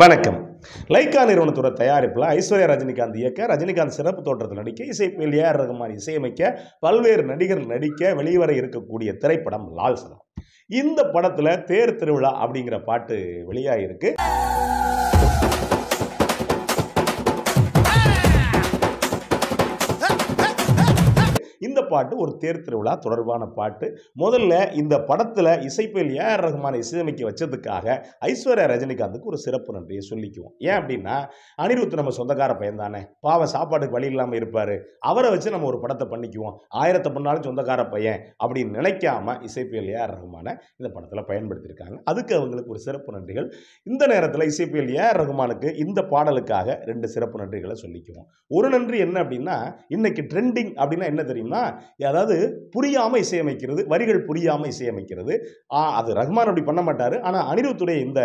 வணக்கம் லைக்கா நிறுவனத்தோட தயாரிப்பில் ஐஸ்வர்யா ரஜினிகாந்த் இயக்க ரஜினிகாந்த் சிறப்பு தோற்றத்தில் நடிக்க இசைப்பில் ஏஆர் ரகுமான் இசையமைக்க பல்வேறு நடிகர்கள் நடிக்க வெளிவர இருக்கக்கூடிய திரைப்படம் லால் சனம் இந்த படத்தில் தேர் திருவிழா அப்படிங்கிற பாட்டு வெளியாகிருக்கு பாட்டு ஒரு தேர் திருவிழா தொடர்பான பாட்டு முதல்ல இந்த படத்தில் இசைப்பில் ஏ ஆர் இசையமைக்க வச்சதுக்காக ஐஸ்வர்யா ரஜினிகாந்துக்கு ஒரு சிறப்பு நன்றியை சொல்லிக்குவோம் ஏன் அப்படின்னா அனிருத் நம்ம சொந்தக்கார பையன் தானே பாவம் சாப்பாட்டுக்கு வழி இல்லாமல் இருப்பார் அவரை வச்சு நம்ம ஒரு படத்தை பண்ணிக்குவோம் ஆயிரத்தை பண்ணாலும் சொந்தக்கார பையன் அப்படின்னு நினைக்காம இசைப்பில் ஏஆர் ரகுமான இந்த படத்தில் பயன்படுத்தியிருக்காங்க அதுக்கு அவங்களுக்கு ஒரு சிறப்பு நன்றிகள் இந்த நேரத்தில் இசைப்பில் ஏஆர் ரகுமானுக்கு இந்த பாடலுக்காக ரெண்டு சிறப்பு நன்றிகளை சொல்லிக்குவோம் ஒரு நன்றி என்ன அப்படின்னா இன்னைக்கு ட்ரெண்டிங் அப்படின்னா என்ன தெரியுமா அதாவது புரியாமல் இசையமைக்கிறது வரிகள் புரியாமல் இசையமைக்கிறது அது ரஹ்மான் அப்படி பண்ண மாட்டார் ஆனால் அனிருத்துடைய இந்த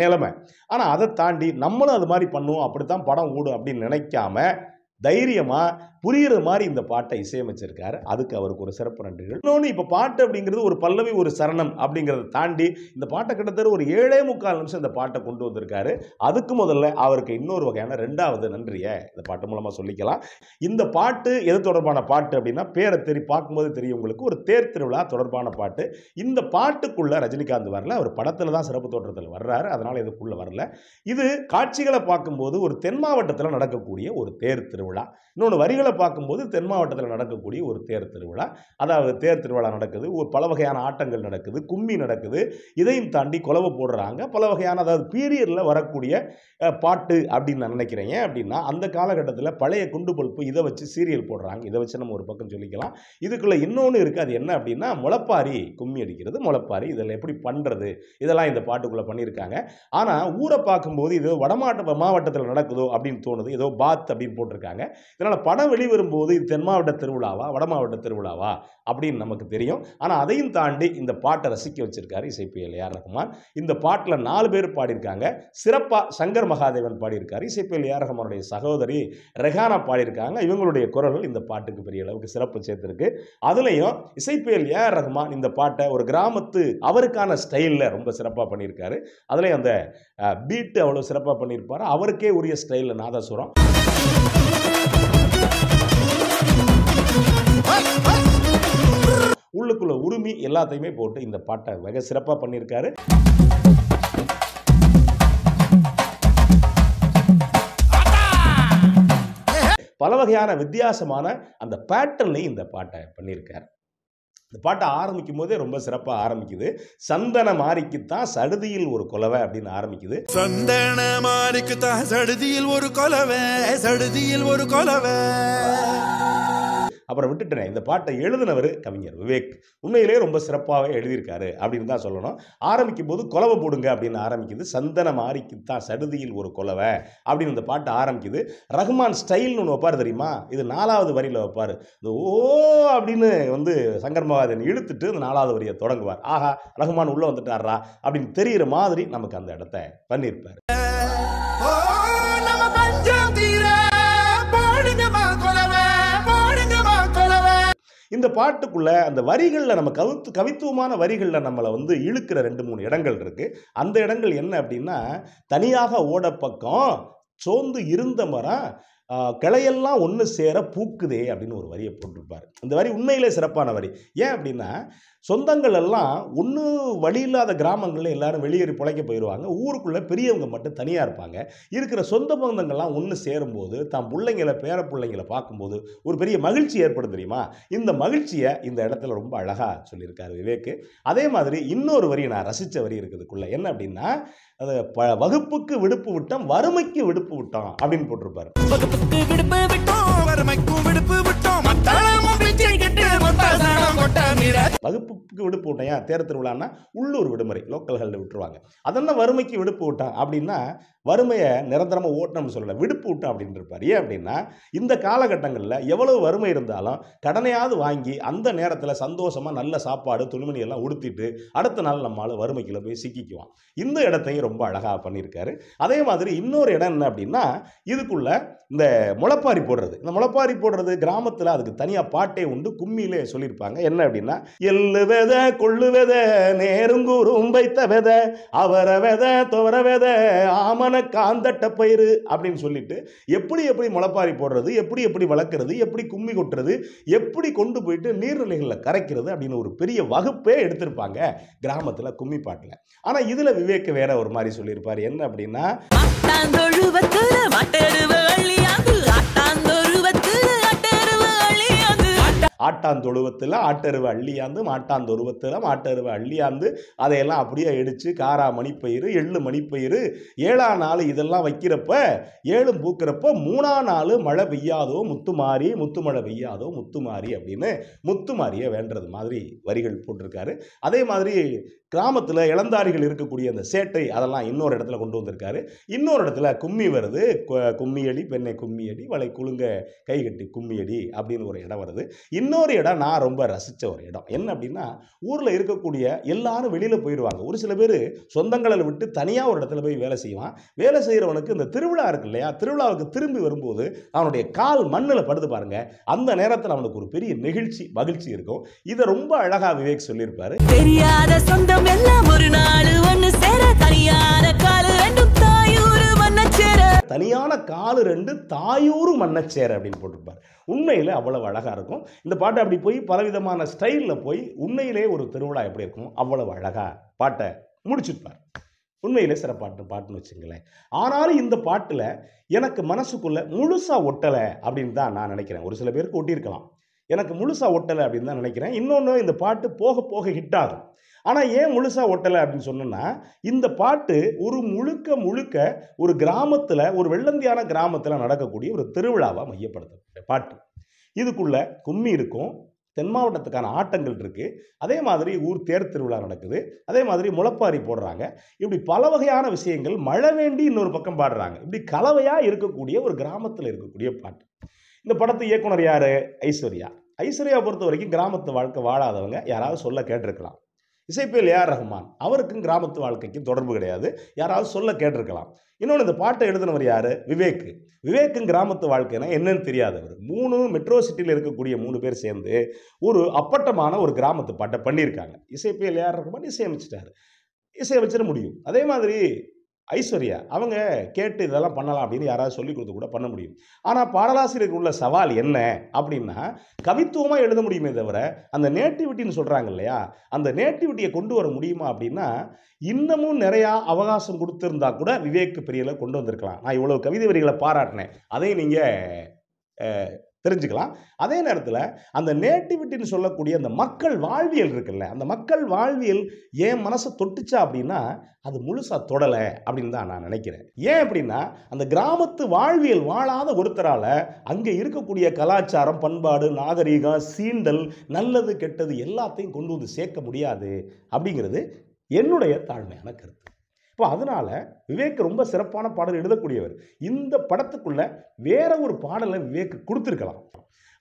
நிலைமை ஆனால் அதை தாண்டி நம்மளும் அது மாதிரி பண்ணுவோம் அப்படித்தான் படம் ஓடும் அப்படின்னு நினைக்காம தைரியமாக புரிகிற மாதிரி இந்த பாட்டை இசையமைச்சிருக்காரு அதுக்கு அவருக்கு ஒரு சிறப்பு நன்றிகள் இன்னொன்று இப்போ பாட்டு அப்படிங்கிறது ஒரு பல்லவி ஒரு சரணம் அப்படிங்கிறத தாண்டி இந்த பாட்டை கிட்டத்தட்ட ஒரு ஏழே முக்கால் நிமிஷம் இந்த பாட்டை கொண்டு வந்திருக்காரு அதுக்கு முதல்ல அவருக்கு இன்னொரு வகையான ரெண்டாவது நன்றியை இந்த பாட்டு மூலமாக சொல்லிக்கலாம் இந்த பாட்டு எது தொடர்பான பாட்டு அப்படின்னா பேரை தெரி பார்க்கும்போது தெரியும் உங்களுக்கு ஒரு தேர் திருவிழா தொடர்பான பாட்டு இந்த பாட்டுக்குள்ளே ரஜினிகாந்த் வரல அவர் படத்தில் தான் சிறப்பு தோற்றத்தில் வர்றாரு அதனால் இதுக்குள்ளே வரல இது காட்சிகளை பார்க்கும்போது ஒரு தென் மாவட்டத்தில் நடக்கக்கூடிய ஒரு தேர் திருவிழா திருவிழா இன்னொன்று வரிகளை பார்க்கும்போது தென் மாவட்டத்தில் நடக்கக்கூடிய ஒரு தேர் திருவிழா அதாவது தேர் திருவிழா நடக்குது ஒரு பல வகையான ஆட்டங்கள் நடக்குது கும்மி நடக்குது இதையும் தாண்டி குலவை போடுறாங்க பல வகையான அதாவது பீரியடில் வரக்கூடிய பாட்டு அப்படின்னு நான் நினைக்கிறேன் ஏன் அப்படின்னா அந்த காலகட்டத்தில் பழைய குண்டு பல்ப்பு இதை வச்சு சீரியல் போடுறாங்க இதை வச்சு நம்ம ஒரு பக்கம் சொல்லிக்கலாம் இதுக்குள்ளே இன்னொன்று இருக்குது அது என்ன அப்படின்னா முளப்பாரி கும்மி அடிக்கிறது முளப்பாரி இதில் எப்படி பண்ணுறது இதெல்லாம் இந்த பாட்டுக்குள்ளே பண்ணியிருக்காங்க ஆனால் ஊரை பார்க்கும்போது இது வடமாட்ட மாவட்டத்தில் நடக்குதோ அப்படின்னு தோணுது ஏதோ பாத் அப்படின்னு போட்டிருக்காங்க சொல்லியிருக்காங்க இதனால் படம் வெளிவரும்போது இது தென் மாவட்ட திருவிழாவா வட மாவட்ட திருவிழாவா அப்படின்னு நமக்கு தெரியும் ஆனால் அதையும் தாண்டி இந்த பாட்டை ரசிக்க வச்சிருக்காரு இசைப்பியல் ஏஆர் ரஹ்மான் இந்த பாட்டில் நாலு பேர் பாடியிருக்காங்க சிறப்பாக சங்கர் மகாதேவன் பாடியிருக்காரு இசைப்பியல் ஏஆர் ரஹ்மானுடைய சகோதரி ரெஹானா பாடியிருக்காங்க இவங்களுடைய குரல்கள் இந்த பாட்டுக்கு பெரிய அளவுக்கு சிறப்பு சேர்த்துருக்கு அதுலேயும் இசைப்பியல் ஏஆர் ரஹ்மான் இந்த பாட்டை ஒரு கிராமத்து அவருக்கான ஸ்டைலில் ரொம்ப சிறப்பாக பண்ணியிருக்காரு அதுலேயும் அந்த பீட்டு அவ்வளோ சிறப்பாக பண்ணியிருப்பார் அவருக்கே உரிய ஸ்டைலில் you உள்ளுக்குள்ள உரிமை எல்லாத்தையுமே போட்டு இந்த பாட்டை வெக சிறப்பாக பண்ணியிருக்காரு பல வகையான வித்தியாசமான அந்த பேட்டர்ன்லையும் இந்த பாட்டை பண்ணியிருக்கார் இந்த பாட்டை ஆரம்பிக்கும் போதே ரொம்ப சிறப்பாக ஆரம்பிக்குது சந்தன மாறிக்குத்தான் சடுதியில் ஒரு கொலவை அப்படின்னு ஆரம்பிக்குது சந்தன மாறிக்குத்தான் சடுதியில் ஒரு கொலவை சடுதியில் ஒரு கொலவை அப்புறம் விட்டுட்டேன் இந்த பாட்டை எழுதினவர் கவிஞர் விவேக் உண்மையிலேயே ரொம்ப சிறப்பாக எழுதியிருக்காரு அப்படின்னு தான் சொல்லணும் ஆரம்பிக்கும் போது கொலவை போடுங்க அப்படின்னு ஆரம்பிக்குது சந்தன மாறிக்கு தான் சடுதியில் ஒரு கொலவை அப்படின்னு இந்த பாட்டு ஆரம்பிக்குது ரஹ்மான் ஸ்டைல்னு ஒன்று வைப்பார் தெரியுமா இது நாலாவது வரியில் வைப்பார் இந்த ஓ அப்படின்னு வந்து சங்கர் மகாதேவன் இழுத்துட்டு இந்த நாலாவது வரியை தொடங்குவார் ஆஹா ரஹ்மான் உள்ளே வந்துட்டாரா அப்படின்னு தெரிகிற மாதிரி நமக்கு அந்த இடத்த பண்ணியிருப்பார் இந்த பாட்டுக்குள்ளே அந்த வரிகளில் நம்ம கவித்து கவித்துவமான வரிகளில் நம்மளை வந்து இழுக்கிற ரெண்டு மூணு இடங்கள் இருக்குது அந்த இடங்கள் என்ன அப்படின்னா தனியாக ஓட பக்கம் சோர்ந்து இருந்த மரம் கிளையெல்லாம் ஒன்று சேர பூக்குதே அப்படின்னு ஒரு வரியை போட்டிருப்பார் இந்த வரி உண்மையிலே சிறப்பான வரி ஏன் அப்படின்னா சொந்தங்கள் எல்லாம் ஒன்றும் வழி இல்லாத கிராமங்களில் எல்லாரும் வெளியேறி பிழைக்க போயிடுவாங்க ஊருக்குள்ளே பெரியவங்க மட்டும் தனியாக இருப்பாங்க இருக்கிற சொந்த பந்தங்கள்லாம் ஒன்று சேரும்போது தான் பிள்ளைங்களை பேர பிள்ளைங்களை பார்க்கும்போது ஒரு பெரிய மகிழ்ச்சி ஏற்படும் தெரியுமா இந்த மகிழ்ச்சியை இந்த இடத்துல ரொம்ப அழகாக சொல்லியிருக்காரு விவேக்கு அதே மாதிரி இன்னொரு வரி நான் ரசித்த வரி இருக்குதுக்குள்ளே என்ன அப்படின்னா அது ப வகுப்புக்கு விடுப்பு விட்டோம் வறுமைக்கு விடுப்பு விட்டோம் அப்படின்னு போட்டிருப்பாரு வகுப்புக்கு விடுப்பு விட்டோம் வறுமைக்கும் விடுப்பு விட்டோம் வகுப்புக்கு விடுப்பு விட்டையா தேர் திருவிழான்னா உள்ளூர் விடுமுறை லோக்கல் விட்டுருவாங்க அதெல்லாம் வறுமைக்கு விடுப்பு விட்டான் அப்படின்னா வறுமையை நிரந்தரமாக ஓட்டணும்னு சொல்லலை விடுப்பு விட்டான் அப்படின்னு இருப்பார் ஏன் அப்படின்னா இந்த காலகட்டங்களில் எவ்வளவு வறுமை இருந்தாலும் கடனையாவது வாங்கி அந்த நேரத்தில் சந்தோஷமாக நல்ல சாப்பாடு துணிமணி எல்லாம் உடுத்திட்டு அடுத்த நாள் நம்மளால் வறுமைக்குள்ள போய் சிக்கிக்குவான் இந்த இடத்தையும் ரொம்ப அழகாக பண்ணியிருக்காரு அதே மாதிரி இன்னொரு இடம் என்ன அப்படின்னா இதுக்குள்ள இந்த முளப்பாரி போடுறது இந்த முளப்பாரி போடுறது கிராமத்தில் அதுக்கு தனியாக பாட்டே உண்டு கும்மியிலே சொல்லியிருப்பாங்க என்ன அப்படின்னா எள்ளு கொள்ளுவெத நேருங்கூறும் வைத்த வெத அவர வெத துவர வெத ஆமன காந்தட்ட பயிறு அப்படின்னு சொல்லிட்டு எப்படி எப்படி முளப்பாரி போடுறது எப்படி எப்படி வளர்க்குறது எப்படி கும்மி கொட்டுறது எப்படி கொண்டு போயிட்டு நீர்நிலைகளில் கரைக்கிறது அப்படின்னு ஒரு பெரிய வகுப்பே எடுத்திருப்பாங்க கிராமத்தில் கும்மி பாட்டில் ஆனால் இதில் விவேக் வேற ஒரு மாதிரி சொல்லியிருப்பார் என்ன அப்படின்னா ஆட்டாந்தொழுவத்தில் ஆட்டருவை அள்ளியாந்து மாட்டாந்தொருவத்தில் மாட்டருவை அள்ளியாந்து அதையெல்லாம் அப்படியே எடுத்து காரா மணிப்பயிறு எள்ளு மணிப்பயிர் ஏழாம் நாள் இதெல்லாம் வைக்கிறப்ப ஏழும் பூக்கிறப்ப மூணாம் நாள் மழை பெய்யாதோ மாறி முத்து மழை பெய்யாதோ மாறி அப்படின்னு முத்து மாறியை வேண்டது மாதிரி வரிகள் போட்டிருக்காரு அதே மாதிரி கிராமத்தில் இளந்தாரிகள் இருக்கக்கூடிய அந்த சேட்டை அதெல்லாம் இன்னொரு இடத்துல கொண்டு வந்திருக்காரு இன்னொரு இடத்துல கும்மி வருது கும்மியடி பெண்ணை கும்மியடி வளை குழுங்க கை கட்டி கும்மியடி அப்படின்னு ஒரு இடம் வருது இன்னும் இன்னொரு இடம் நான் ரொம்ப ரசித்த ஒரு இடம் என்ன அப்படின்னா ஊரில் இருக்கக்கூடிய எல்லாரும் வெளியில் போயிடுவாங்க ஒரு சில பேர் சொந்தங்களை விட்டு தனியாக ஒரு இடத்துல போய் வேலை செய்வான் வேலை செய்கிறவனுக்கு இந்த திருவிழா இருக்கு இல்லையா திருவிழாவுக்கு திரும்பி வரும்போது அவனுடைய கால் மண்ணில் படுத்து பாருங்க அந்த நேரத்தில் அவனுக்கு ஒரு பெரிய நெகிழ்ச்சி மகிழ்ச்சி இருக்கும் இதை ரொம்ப அழகாக விவேக் சொல்லியிருப்பாரு தெரியாத சொந்தம் எல்லாம் ஒரு நாள் ஒன்று சேர தனியான காலு தனியான காலு ரெண்டு தாயூறு மன்னச்சேர் அப்படின்னு போட்டிருப்பார் உண்மையில் அவ்வளவு அழகாக இருக்கும் இந்த பாட்டு அப்படி போய் பலவிதமான ஸ்டைலில் போய் உண்மையிலே ஒரு திருவிழா எப்படி இருக்கும் அவ்வளவு அழகாக பாட்டை முடிச்சிருப்பார் உண்மையிலே சிறப்பாட்டு பாட்டுன்னு வச்சுங்களேன் ஆனாலும் இந்த பாட்டில் எனக்கு மனசுக்குள்ளே முழுசாக ஒட்டலை அப்படின்னு தான் நான் நினைக்கிறேன் ஒரு சில பேருக்கு ஒட்டியிருக்கலாம் எனக்கு முழுசாக ஒட்டலை அப்படின்னு தான் நினைக்கிறேன் இன்னொன்று இந்த பாட்டு போக போக ஹிட் ஆகும் ஆனால் ஏன் முழுசாக ஒட்டலை அப்படின்னு சொன்னோன்னா இந்த பாட்டு ஒரு முழுக்க முழுக்க ஒரு கிராமத்தில் ஒரு வெள்ளந்தியான கிராமத்தில் நடக்கக்கூடிய ஒரு திருவிழாவாக மையப்படுத்த பாட்டு இதுக்குள்ள கும்மி இருக்கும் தென் மாவட்டத்துக்கான ஆட்டங்கள் இருக்குது அதே மாதிரி ஊர் தேர் திருவிழா நடக்குது அதே மாதிரி முளப்பாரி போடுறாங்க இப்படி பல வகையான விஷயங்கள் மழை வேண்டி இன்னொரு பக்கம் பாடுறாங்க இப்படி கலவையாக இருக்கக்கூடிய ஒரு கிராமத்தில் இருக்கக்கூடிய பாட்டு இந்த படத்து இயக்குனர் யார் ஐஸ்வர்யா ஐஸ்வர்யா பொறுத்த வரைக்கும் கிராமத்து வாழ்க்கை வாழாதவங்க யாராவது சொல்ல கேட்டிருக்கலாம் இசைப்பியல் ஏஆர் ரஹ்மான் அவருக்கும் கிராமத்து வாழ்க்கைக்கும் தொடர்பு கிடையாது யாராவது சொல்ல கேட்டிருக்கலாம் இன்னொன்று இந்த பாட்டை எழுதினவர் யார் விவேக் விவேக்கும் கிராமத்து வாழ்க்கைனா என்னன்னு தெரியாதவர் மூணு மெட்ரோ சிட்டியில் இருக்கக்கூடிய மூணு பேர் சேர்ந்து ஒரு அப்பட்டமான ஒரு கிராமத்து பாட்டை பண்ணியிருக்காங்க இசைப்பியல் ஏஆர் ரஹ்மான் இசையமைச்சிட்டார் இசையமைச்சிட முடியும் அதே மாதிரி ஐஸ்வர்யா அவங்க கேட்டு இதெல்லாம் பண்ணலாம் அப்படின்னு யாராவது சொல்லி கொடுத்து கூட பண்ண முடியும் ஆனால் பாடலாசிரியருக்கு உள்ள சவால் என்ன அப்படின்னா கவித்துவமாக எழுத முடியுமே தவிர அந்த நேட்டிவிட்டின்னு சொல்கிறாங்க இல்லையா அந்த நேட்டிவிட்டியை கொண்டு வர முடியுமா அப்படின்னா இன்னமும் நிறையா அவகாசம் கொடுத்துருந்தா கூட விவேக் பெரியல கொண்டு வந்திருக்கலாம் நான் இவ்வளோ கவிதை வரிகளை பாராட்டினேன் அதையும் நீங்கள் தெரிஞ்சுக்கலாம் அதே நேரத்தில் அந்த நேட்டிவிட்டின்னு சொல்லக்கூடிய அந்த மக்கள் வாழ்வியல் இருக்குல்ல அந்த மக்கள் வாழ்வியல் ஏன் மனசை தொட்டுச்சா அப்படின்னா அது முழுசாக தொடலை அப்படின்னு தான் நான் நினைக்கிறேன் ஏன் அப்படின்னா அந்த கிராமத்து வாழ்வியல் வாழாத ஒருத்தரால் அங்கே இருக்கக்கூடிய கலாச்சாரம் பண்பாடு நாகரீகம் சீண்டல் நல்லது கெட்டது எல்லாத்தையும் கொண்டு வந்து சேர்க்க முடியாது அப்படிங்கிறது என்னுடைய தாழ்மையான கருத்து இப்போ அதனால் விவேக் ரொம்ப சிறப்பான பாடல் எழுதக்கூடியவர் இந்த படத்துக்குள்ளே வேற ஒரு பாடலை விவேக் கொடுத்துருக்கலாம்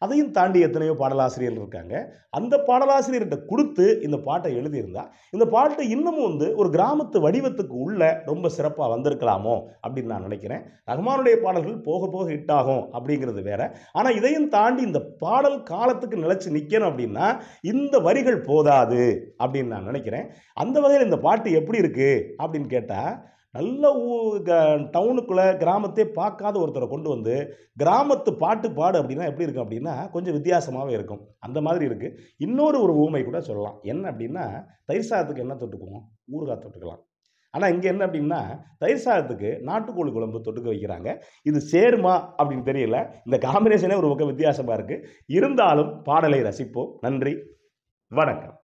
அதையும் தாண்டி எத்தனையோ பாடலாசிரியர்கள் இருக்காங்க அந்த பாடலாசிரியர்கிட்ட கொடுத்து இந்த பாட்டை எழுதியிருந்தா இந்த பாட்டு இன்னமும் வந்து ஒரு கிராமத்து வடிவத்துக்கு உள்ள ரொம்ப சிறப்பாக வந்திருக்கலாமோ அப்படின்னு நான் நினைக்கிறேன் ரஹ்மானுடைய பாடல்கள் போக போக ஹிட் ஆகும் அப்படிங்கிறது வேற ஆனால் இதையும் தாண்டி இந்த பாடல் காலத்துக்கு நிலச்சி நிற்கணும் அப்படின்னா இந்த வரிகள் போதாது அப்படின்னு நான் நினைக்கிறேன் அந்த வகையில் இந்த பாட்டு எப்படி இருக்குது அப்படின்னு கேட்டால் நல்ல ஊ டவுனுக்குள்ளே கிராமத்தே பார்க்காத ஒருத்தரை கொண்டு வந்து கிராமத்து பாட்டு பாடு அப்படின்னா எப்படி இருக்கும் அப்படின்னா கொஞ்சம் வித்தியாசமாகவே இருக்கும் அந்த மாதிரி இருக்குது இன்னொரு ஒரு ஊமை கூட சொல்லலாம் என்ன அப்படின்னா தயிர் சாதத்துக்கு என்ன தொட்டுக்குவோம் ஊறுகாய் தொட்டுக்கலாம் ஆனால் இங்கே என்ன அப்படின்னா தயிர் சாதத்துக்கு நாட்டுக்கோழி குழம்பு தொட்டுக்க வைக்கிறாங்க இது சேருமா அப்படின்னு தெரியல இந்த காம்பினேஷனே ஒரு பக்கம் வித்தியாசமாக இருக்குது இருந்தாலும் பாடலை ரசிப்போம் நன்றி வணக்கம்